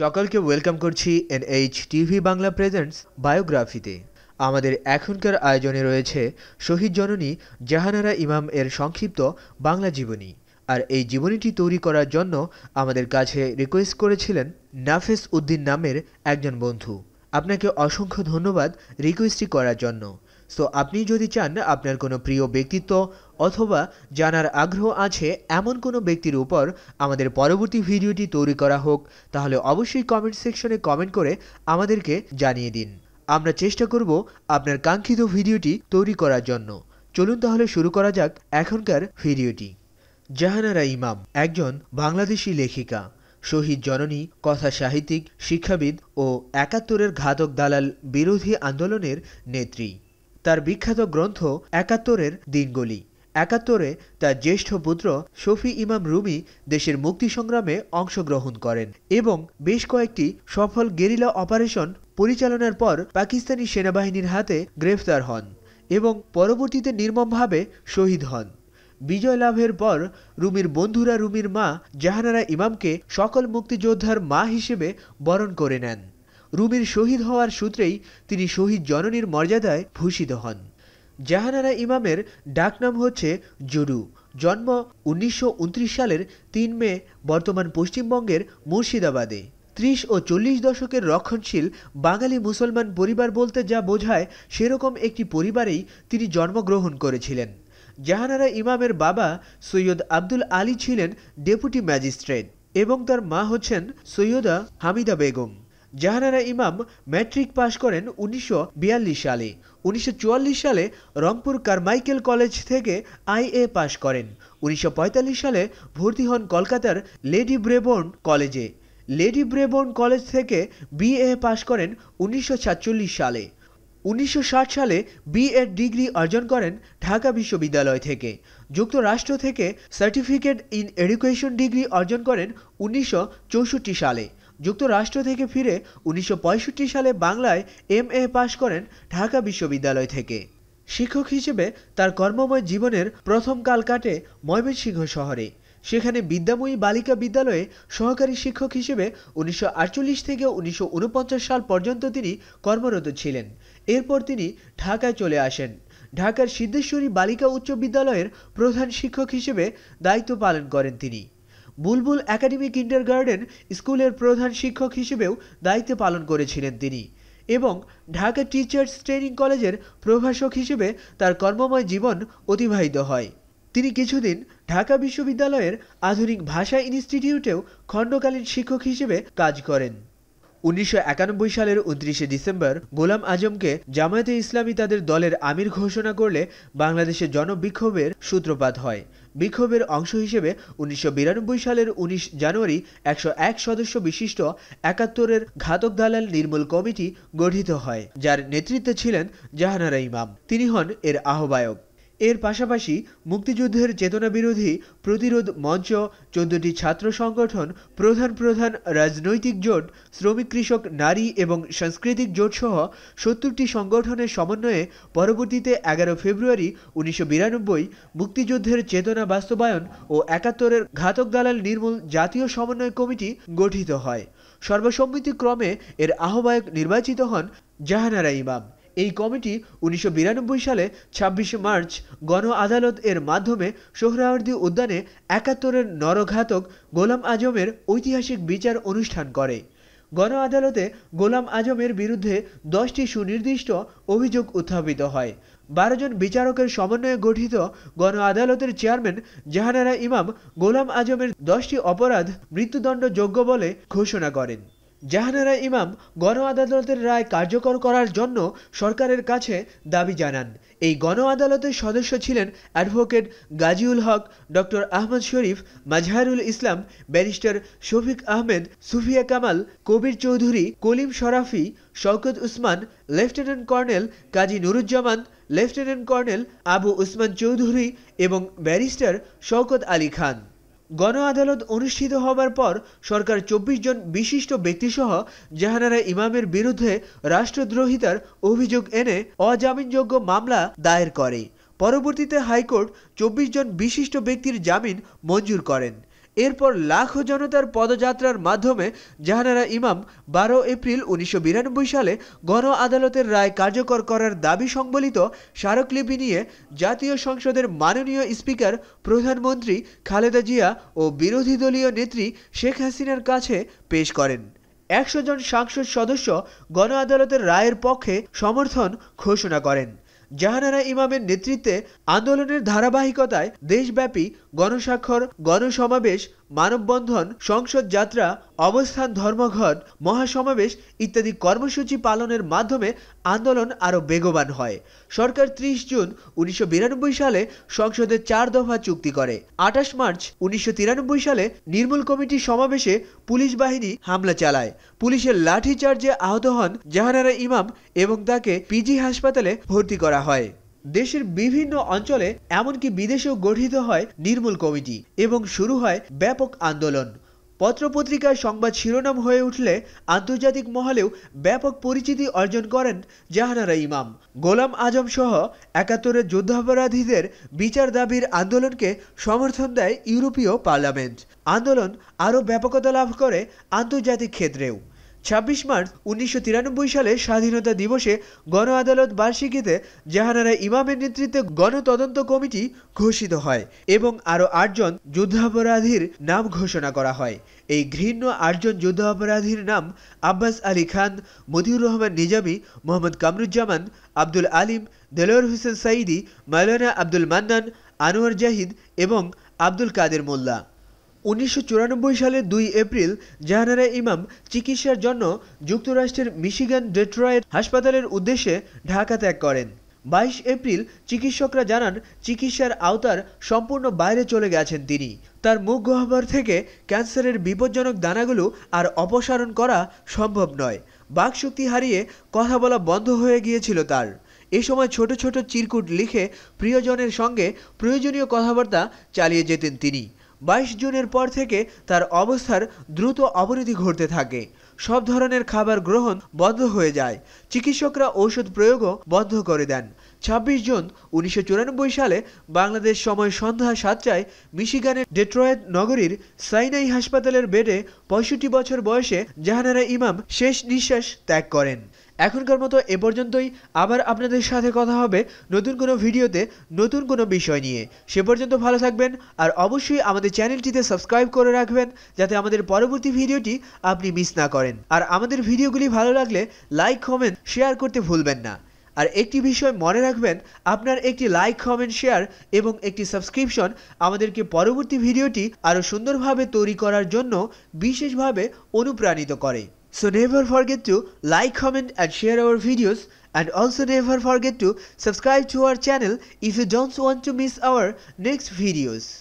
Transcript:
সকলকে ওয়েলকাম করছি N H TV Bangla presents বায়োগ্রাফিতে আমাদের এখনকার আয়োজনে রয়েছে শহীদ জননী জাহানারা ইমাম এর সংক্ষিপ্ত বাংলা জীবনী আর এই জীবনীটি তৈরি করার জন্য আমাদের কাছে রিকোয়েস্ট করেছিলেন নাফেস উদ্দিন নামের একজন বন্ধু আপনাকে অসংখ্য ধন্যবাদ রিকোয়েস্টটি করার জন্য সো আপনি যদি চান আপনার কোনো প্রিয় ব্যক্তিত্ব অথবা জানার আগ্রহ আছে এমন কোনো ব্যক্তির উপর আমাদের পরবর্তী ভিডিওটি তৈরি করা হোক তাহলে অবশ্যই কমেন্ট সেকশনে কমেন্ট করে আমাদেরকে জানিয়ে দিন আমরা চেষ্টা করব আপনার কাঙ্ক্ষিত ভিডিওটি তৈরি করার জন্য চলুন তাহলে শুরু করা যাক এখনকার ভিডিওটি জাহানারা ইমাম একজন বাংলাদেশি লেখিকা শহীদ জননী কথা সাহিত্যিক শিক্ষাবিদ ও একাত্তরের ঘাতক দালাল বিরোধী আন্দোলনের নেত্রী তার বিখ্যাত গ্রন্থ একাত্তরের দিনগুলি একাত্তরে তার জ্যেষ্ঠ পুত্র শফি ইমাম রুমি দেশের মুক্তি সংগ্রামে অংশগ্রহণ করেন এবং বেশ কয়েকটি সফল গেরিলা অপারেশন পরিচালনার পর পাকিস্তানি সেনাবাহিনীর হাতে গ্রেফতার হন এবং পরবর্তীতে নির্মমভাবে শহীদ হন বিজয় লাভের পর রুমির বন্ধুরা রুমির মা জাহানারা ইমামকে সকল মুক্তিযোদ্ধার মা হিসেবে বরণ করে নেন রুমির শহীদ হওয়ার সূত্রেই তিনি শহীদ জননীর মর্যাদায় ভূষিত হন জাহানারা ইমামের ডাকনাম হচ্ছে জুডু জন্ম উনিশশো সালের তিন মে বর্তমান পশ্চিমবঙ্গের মুর্শিদাবাদে ত্রিশ ও চল্লিশ দশকের রক্ষণশীল বাঙালি মুসলমান পরিবার বলতে যা বোঝায় সেরকম একটি পরিবারেই তিনি জন্মগ্রহণ করেছিলেন জাহানারা ইমামের বাবা সৈয়দ আব্দুল আলী ছিলেন ডেপুটি ম্যাজিস্ট্রেট এবং তার মা হচ্ছেন সৈয়দা হামিদা বেগম জাহানারা ইমাম ম্যাট্রিক পাশ করেন উনিশশো সালে উনিশশো সালে রংপুর কারমাইকেল কলেজ থেকে আই এ পাশ করেন উনিশশো সালে ভর্তি হন কলকাতার লেডি ব্রেবোর্ন কলেজে লেডি ব্রেবোর্ন কলেজ থেকে বিএ পাশ করেন উনিশশো সালে উনিশশো সালে বিএড ডিগ্রি অর্জন করেন ঢাকা বিশ্ববিদ্যালয় থেকে যুক্তরাষ্ট্র থেকে সার্টিফিকেট ইন এডুকেশন ডিগ্রি অর্জন করেন উনিশশো সালে যুক্তরাষ্ট্র থেকে ফিরে ১৯৬৫ সালে বাংলায় এম এ পাশ করেন ঢাকা বিশ্ববিদ্যালয় থেকে শিক্ষক হিসেবে তার কর্মময় জীবনের প্রথম কাল কাটে ময়মনসিংহ শহরে সেখানে বিদ্যাময়ী বালিকা বিদ্যালয়ে সহকারী শিক্ষক হিসেবে ১৯৪৮ থেকে ১৯৪৯ সাল পর্যন্ত তিনি কর্মরত ছিলেন এরপর তিনি ঢাকায় চলে আসেন ঢাকার সিদ্ধেশ্বরী বালিকা উচ্চ বিদ্যালয়ের প্রধান শিক্ষক হিসেবে দায়িত্ব পালন করেন তিনি বুলবুল একাডেমি কিন্ডার গার্ডেন স্কুলের প্রধান শিক্ষক হিসেবেও দায়িত্ব পালন করেছিলেন তিনি এবং ঢাকা টিচার্স ট্রেনিং কলেজের প্রভাষক হিসেবে তার কর্মময় জীবন অতিবাহিত হয় তিনি কিছুদিন ঢাকা বিশ্ববিদ্যালয়ের আধুনিক ভাষা ইনস্টিটিউটেও খণ্ডকালীন শিক্ষক হিসেবে কাজ করেন উনিশশো সালের উনত্রিশে ডিসেম্বর গোলাম আজমকে জামায়াতে ইসলামী তাদের দলের আমির ঘোষণা করলে বাংলাদেশে জনবিক্ষোভের সূত্রপাত হয় বিক্ষোভের অংশ হিসেবে উনিশশো সালের ১৯ জানুয়ারি একশো সদস্য বিশিষ্ট একাত্তরের ঘাতক দালাল নির্মূল কমিটি গঠিত হয় যার নেতৃত্বে ছিলেন জাহানারা ইমাম তিনি হন এর আহ্বায়ক এর পাশাপাশি মুক্তিযুদ্ধের চেতনাবিরোধী প্রতিরোধ মঞ্চ ১৪টি ছাত্র সংগঠন প্রধান প্রধান রাজনৈতিক জোট শ্রমিক কৃষক নারী এবং সাংস্কৃতিক জোটসহ সত্তরটি সংগঠনের সমন্বয়ে পরবর্তীতে ১১ ফেব্রুয়ারি ১৯৯২ মুক্তিযুদ্ধের চেতনা বাস্তবায়ন ও একাত্তরের ঘাতক দালাল নির্মূল জাতীয় সমন্বয় কমিটি গঠিত হয় সর্বসম্মতিক্রমে এর আহ্বায়ক নির্বাচিত হন জাহানারা ইমাম এই কমিটি ১৯৯২ সালে ২৬ মার্চ গণ আদালত এর মাধ্যমে সোহরাওয়ার্দী উদ্যানে একাত্তরের নরঘাতক গোলাম আযমের ঐতিহাসিক বিচার অনুষ্ঠান করে গণ আদালতে গোলাম আযমের বিরুদ্ধে দশটি সুনির্দিষ্ট অভিযোগ উত্থাপিত হয় ১২ জন বিচারকের সমন্বয়ে গঠিত গণ আদালতের চেয়ারম্যান জাহানারা ইমাম গোলাম আযমের দশটি অপরাধ মৃত্যুদণ্ডযোগ্য বলে ঘোষণা করেন জাহানারা ইমাম গণ আদালতের রায় কার্যকর করার জন্য সরকারের কাছে দাবি জানান এই গণ আদালতের সদস্য ছিলেন advocate Gaziul Haq doctor Ahmad Sharif Mazharul Islam barrister Shafiq Ahmed Sufia Kamal Kabir Chowdhury Kalim Sharafi Shawkat Osman lieutenant colonel Kazi Nuruzzaman lieutenant colonel Abu Osman Chowdhury এবং ব্যারিস্টার শওকত আলী খান গণ আদালত অনুষ্ঠিত হবার পর সরকার চব্বিশ জন বিশিষ্ট ব্যক্তিসহ জাহানারা ইমামের বিরুদ্ধে রাষ্ট্রদ্রোহিতার অভিযোগ এনে অজামিনযোগ্য মামলা দায়ের করে পরবর্তীতে হাইকোর্ট চব্বিশ জন বিশিষ্ট ব্যক্তির জামিন মঞ্জুর করেন এরপর লাখো জনতার পদযাত্রার মাধ্যমে জাহানারা ইমাম বারো এপ্রিল উনিশশো সালে গণ আদালতের রায় কার্যকর করার দাবি সংবলিত স্মারকলিপি নিয়ে জাতীয় সংসদের মাননীয় স্পিকার প্রধানমন্ত্রী খালেদা জিয়া ও বিরোধী দলীয় নেত্রী শেখ হাসিনার কাছে পেশ করেন একশো জন সংসদ সদস্য গণ আদালতের রায়ের পক্ষে সমর্থন ঘোষণা করেন জাহানারা ইমামের নেতৃত্বে আন্দোলনের ধারাবাহিকতায় দেশব্যাপী গণস্বাক্ষর গণসমাবেশ মানববন্ধন সংসদ যাত্রা অবস্থান ধর্মঘট মহাসমাবেশ ইত্যাদি কর্মসূচি পালনের মাধ্যমে আন্দোলন আরো বেগবান হয় সরকার ত্রিশ জুন উনিশশো সালে সংসদে চার দফা চুক্তি করে আঠাশ মার্চ উনিশশো সালে নির্মূল কমিটির সমাবেশে পুলিশ বাহিনী হামলা চালায় পুলিশের লাঠিচার্জে আহত হন জাহানারা ইমাম এবং তাকে পিজি হাসপাতালে ভর্তি করা হয় দেশের বিভিন্ন অঞ্চলে এমনকি বিদেশেও গঠিত হয় নির্মূল কমিটি এবং শুরু হয় ব্যাপক আন্দোলন পত্রপত্রিকায় সংবাদ শিরোনাম হয়ে উঠলে আন্তর্জাতিক মহলেও ব্যাপক পরিচিতি অর্জন করেন জাহানারা ইমাম গোলাম আজম সহ একাত্তরের যুদ্ধাপরাধীদের বিচার দাবির আন্দোলনকে সমর্থন দেয় ইউরোপীয় পার্লামেন্ট আন্দোলন আরও ব্যাপকতা লাভ করে আন্তর্জাতিক ক্ষেত্রেও ছাব্বিশ মার্চ উনিশশো সালে স্বাধীনতা দিবসে গণ আদালত বার্ষিকীতে জাহানারা ইমামের নেতৃত্বে গণতদন্ত কমিটি ঘোষিত হয় এবং আরও আটজন যুদ্ধাপরাধীর নাম ঘোষণা করা হয় এই ঘৃণ্য আটজন যুদ্ধাপরাধীর নাম আব্বাস আলী খান মতিউর রহমান নিজামী মোহাম্মদ কামরুজ্জামান আব্দুল আলিম দেলোয়ার হোসেন সাইদি মাওলানা আব্দুল মান্নান আনোয়ার জাহিদ এবং আব্দুল কাদের মোল্লা উনিশশো সালে দুই এপ্রিল জাহানারা ইমাম চিকিৎসার জন্য যুক্তরাষ্ট্রের মিশিগান ডেট্রয়েট হাসপাতালের উদ্দেশ্যে ঢাকা ত্যাগ করেন বাইশ এপ্রিল চিকিৎসকরা জানান চিকিৎসার আওতার সম্পূর্ণ বাইরে চলে গেছেন তিনি তার মুখ গহ্বর থেকে ক্যান্সারের বিপজ্জনক দানাগুলো আর অপসারণ করা সম্ভব নয় বাকশক্তি হারিয়ে কথা বলা বন্ধ হয়ে গিয়েছিল তার এ সময় ছোট ছোট চিরকুট লিখে প্রিয়জনের সঙ্গে প্রয়োজনীয় কথাবার্তা চালিয়ে যেতেন তিনি ২২ জুনের পর থেকে তার অবস্থার দ্রুত অবনতি ঘটতে থাকে সব ধরনের খাবার গ্রহণ বন্ধ হয়ে যায় চিকিৎসকরা ঔষধ প্রয়োগও বন্ধ করে দেন ২৬ জুন উনিশশো সালে বাংলাদেশ সময় সন্ধ্যা সাতটায় মিশিগানের ডেট্রয়েট নগরীর সাইনাই হাসপাতালের বেডে পঁয়ষট্টি বছর বয়সে জাহানারা ইমাম শেষ নিঃশ্বাস ত্যাগ করেন এখনকার মতো এ পর্যন্তই আবার আপনাদের সাথে কথা হবে নতুন কোনো ভিডিওতে নতুন কোনো বিষয় নিয়ে সে পর্যন্ত ভালো থাকবেন আর অবশ্যই আমাদের চ্যানেলটিতে সাবস্ক্রাইব করে রাখবেন যাতে আমাদের পরবর্তী ভিডিওটি আপনি মিস না করেন আর আমাদের ভিডিওগুলি ভালো লাগলে লাইক কমেন্ট শেয়ার করতে ভুলবেন না আর একটি বিষয় মনে রাখবেন আপনার একটি লাইক কমেন্ট শেয়ার এবং একটি সাবস্ক্রিপশন আমাদেরকে পরবর্তী ভিডিওটি আরও সুন্দরভাবে তৈরি করার জন্য বিশেষভাবে অনুপ্রাণিত করে So never forget to like, comment and share our videos and also never forget to subscribe to our channel if you don't want to miss our next videos.